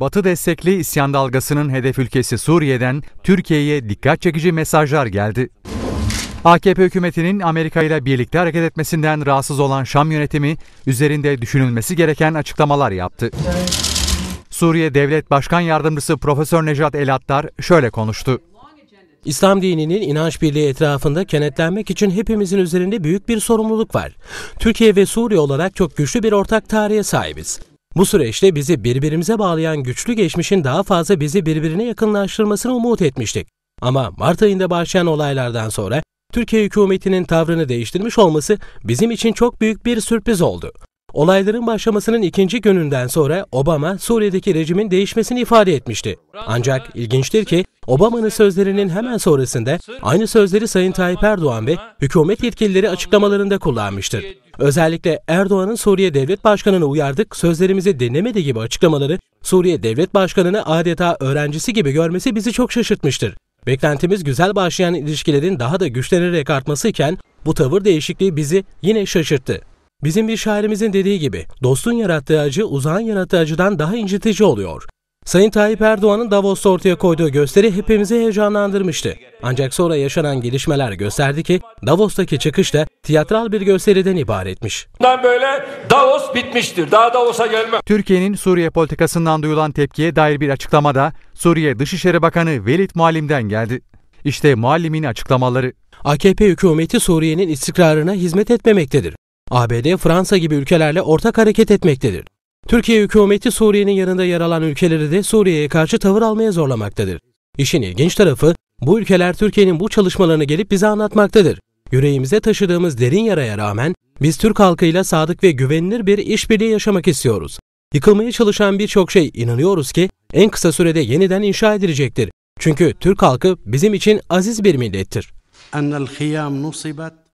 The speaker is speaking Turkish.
Batı destekli isyan dalgasının hedef ülkesi Suriye'den Türkiye'ye dikkat çekici mesajlar geldi. AKP hükümetinin Amerika ile birlikte hareket etmesinden rahatsız olan Şam yönetimi üzerinde düşünülmesi gereken açıklamalar yaptı. Suriye Devlet Başkan Yardımcısı Profesör Nejat Elattar şöyle konuştu. İslam dininin inanç birliği etrafında kenetlenmek için hepimizin üzerinde büyük bir sorumluluk var. Türkiye ve Suriye olarak çok güçlü bir ortak tarihe sahibiz. Bu süreçte bizi birbirimize bağlayan güçlü geçmişin daha fazla bizi birbirine yakınlaştırmasını umut etmiştik. Ama Mart ayında başlayan olaylardan sonra Türkiye hükümetinin tavrını değiştirmiş olması bizim için çok büyük bir sürpriz oldu. Olayların başlamasının ikinci gününden sonra Obama Suriye'deki rejimin değişmesini ifade etmişti. Ancak ilginçtir ki Obama'nın sözlerinin hemen sonrasında aynı sözleri Sayın Tayyip Erdoğan ve hükümet yetkilileri açıklamalarında kullanmıştır. Özellikle Erdoğan'ın Suriye Devlet Başkanı'nı uyardık, sözlerimizi dinlemedi gibi açıklamaları Suriye Devlet Başkanı'nı adeta öğrencisi gibi görmesi bizi çok şaşırtmıştır. Beklentimiz güzel başlayan ilişkilerin daha da güçlenerek artmasıyken bu tavır değişikliği bizi yine şaşırttı. Bizim bir şairimizin dediği gibi dostun yarattığı acı uzağın yarattığı acıdan daha incitici oluyor. Sayın Tayyip Erdoğan'ın Davos'ta ortaya koyduğu gösteri hepimizi heyecanlandırmıştı. Ancak sonra yaşanan gelişmeler gösterdi ki Davos'taki çıkışta tiyatral bir gösteriden ibaretmiş. Bundan böyle Davos bitmiştir. Daha Davos'a gelme. Türkiye'nin Suriye politikasından duyulan tepkiye dair bir açıklama da Suriye Dışişleri Bakanı Velid Muallim'den geldi. İşte Muallim'in açıklamaları. AKP hükümeti Suriye'nin istikrarına hizmet etmemektedir. ABD, Fransa gibi ülkelerle ortak hareket etmektedir. Türkiye hükümeti Suriye'nin yanında yer alan ülkeleri de Suriye'ye karşı tavır almaya zorlamaktadır. İşin ilginç tarafı bu ülkeler Türkiye'nin bu çalışmalarını gelip bize anlatmaktadır. Yüreğimize taşıdığımız derin yaraya rağmen biz Türk halkıyla sadık ve güvenilir bir işbirliği yaşamak istiyoruz. Yıkılmaya çalışan birçok şey inanıyoruz ki en kısa sürede yeniden inşa edilecektir. Çünkü Türk halkı bizim için aziz bir millettir.